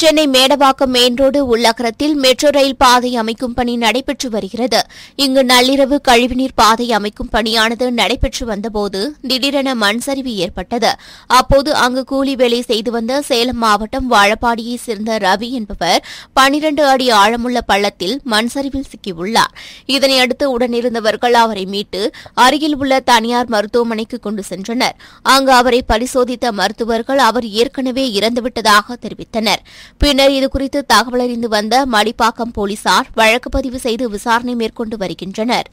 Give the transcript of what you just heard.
Chennai Medavakkam main road உள்ளகரத்தில் metro rail பாதை அமைக்கும் பணி நடைபெற்று வருகிறது இங்கு நள்ளிரவு கழிவுநீர் பாதை அமைக்கும் பணியானது நடைபெற்று வந்தபோது திடீரென மண் சரிவு ஏற்பட்டது அப்போது அங்கு கூலி வேலை செய்து வந்த சேலம் மாவட்டம் வாழப்பாடியை சேர்ந்த ரவி என்பவர் பனிரண்டு அடி ஆழமுள்ள பள்ளத்தில் மண் சரிவில் சிக்கியுள்ளார் இதனையடுத்து உடனிருந்தவர்கள் அவரை மீட்டு அருகில் உள்ள தனியார் மருத்துவமனைக்கு கொண்டு சென்றனர் அங்கு அவரை பரிசோதித்த மருத்துவர்கள் அவர் ஏற்கனவே இறந்துவிட்டதாக தெரிவித்தனா் பின்னர் இதுகுறித்து தகவலறிந்து வந்த மடிப்பாக்கம் போலீசார் வழக்கு பதிவு செய்து விசாரணை மேற்கொண்டு வருகின்றனர்